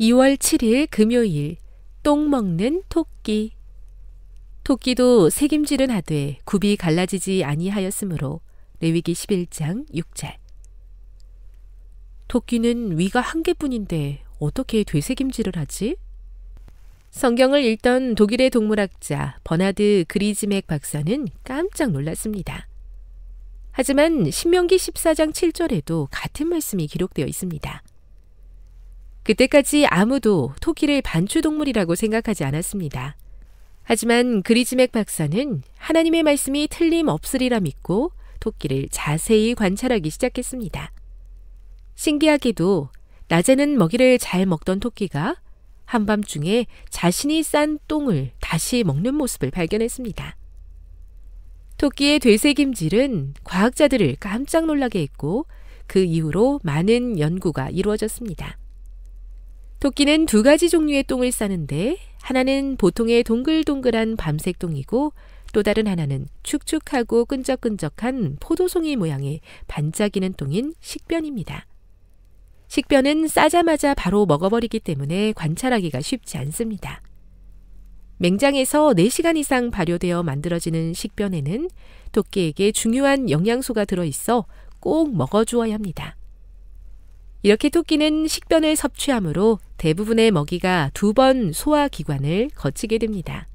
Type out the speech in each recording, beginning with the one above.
2월 7일 금요일 똥 먹는 토끼 토끼도 새김질은 하되 굽이 갈라지지 아니하였으므로 레위기 11장 6절 토끼는 위가 한 개뿐인데 어떻게 되새김질을 하지? 성경을 읽던 독일의 동물학자 버나드 그리즈맥 박사는 깜짝 놀랐습니다. 하지만 신명기 14장 7절에도 같은 말씀이 기록되어 있습니다. 그때까지 아무도 토끼를 반추동물이라고 생각하지 않았습니다. 하지만 그리즈맥 박사는 하나님의 말씀이 틀림없으리라 믿고 토끼를 자세히 관찰하기 시작했습니다. 신기하게도 낮에는 먹이를 잘 먹던 토끼가 한밤중에 자신이 싼 똥을 다시 먹는 모습을 발견했습니다. 토끼의 되새김질은 과학자들을 깜짝 놀라게 했고 그 이후로 많은 연구가 이루어졌습니다. 토끼는 두 가지 종류의 똥을 싸는데 하나는 보통의 동글동글한 밤색 똥이고 또 다른 하나는 축축하고 끈적끈적한 포도송이 모양의 반짝이는 똥인 식변입니다. 식변은 싸자마자 바로 먹어버리기 때문에 관찰하기가 쉽지 않습니다. 맹장에서 4시간 이상 발효되어 만들어지는 식변에는 토끼에게 중요한 영양소가 들어있어 꼭 먹어주어야 합니다. 이렇게 토끼는 식변을 섭취하므로 대부분의 먹이가 두 번 소화기관을 거치게 됩니다.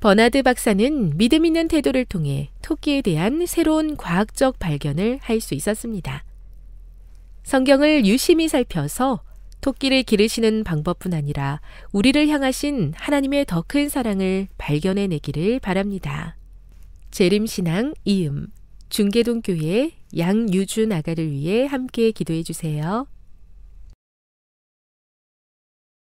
버나드 박사는 믿음 있는 태도를 통해 토끼에 대한 새로운 과학적 발견을 할 수 있었습니다. 성경을 유심히 살펴서 토끼를 기르시는 방법뿐 아니라 우리를 향하신 하나님의 더 큰 사랑을 발견해내기를 바랍니다. 재림신앙 이음 중계동 교회 양유준 아가를 위해 함께 기도해 주세요.